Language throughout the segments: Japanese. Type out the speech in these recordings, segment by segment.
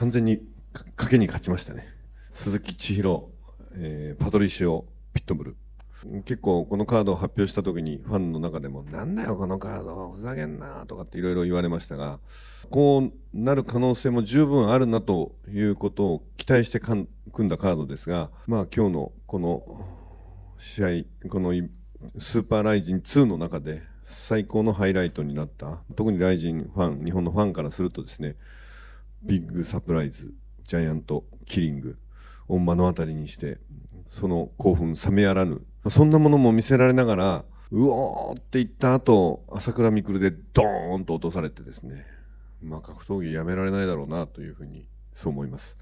完全に賭けに勝ちましたね。鈴木千尋、えー、パトリシオ、ピットブル。結構このカードを発表した時にファンの中でも「なんだよこのカードふざけんな」とかっていろいろ言われましたがこうなる可能性も十分あるなということを期待して組んだカードですがまあ今日のこの試合このスーパーライジン2の中で最高のハイライトになった特にライジンファン日本のファンからするとですねビッグサプライズジャイアントキリングを目の当たりにしてその興奮冷めやらぬそんなものも見せられながらうおーって言った後朝倉未来でドーンと落とされてですねまあ格闘技やめられないだろうなというふうにそう思います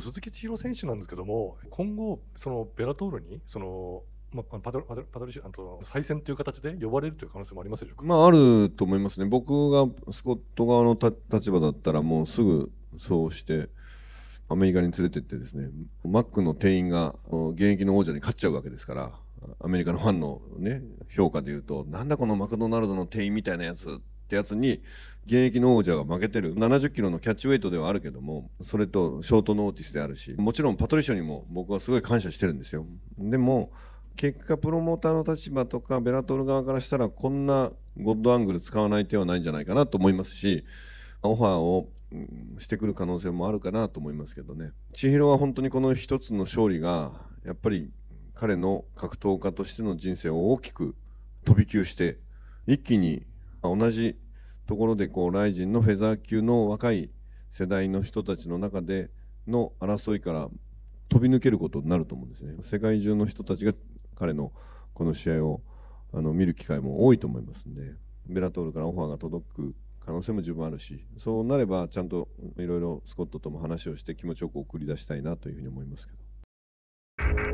鈴木千尋選手なんですけども今後そのベラトールにそのまあ、パドパドパドリシュあと再選という形で呼ばれるという可能性もありますでしょうか、まあ、あると思いますね、僕がスコット側の立場だったら、もうすぐそうして、アメリカに連れてってですね、マックの店員が現役の王者に勝っちゃうわけですから、アメリカのファンの、ね、評価でいうと、なんだこのマクドナルドの店員みたいなやつってやつに、現役の王者が負けてる、70キロのキャッチウェイトではあるけども、それとショートノーティスであるし、もちろんパトリショにも僕はすごい感謝してるんですよ。でも結果プロモーターの立場とかベラトール側からしたらこんなゴッドアングル使わない手はないんじゃないかなと思いますしオファーをしてくる可能性もあるかなと思いますけどね千尋は本当にこの一つの勝利がやっぱり彼の格闘家としての人生を大きく飛び級して一気に同じところでこうライジンのフェザー級の若い世代の人たちの中での争いから飛び抜けることになると思うんですね。世界中の人たちが彼のこの試合をあの見る機会も多いと思いますんでベラトールからオファーが届く可能性も十分あるしそうなればちゃんといろいろスコットとも話をして気持ちよく送り出したいなというふうに思いますけど。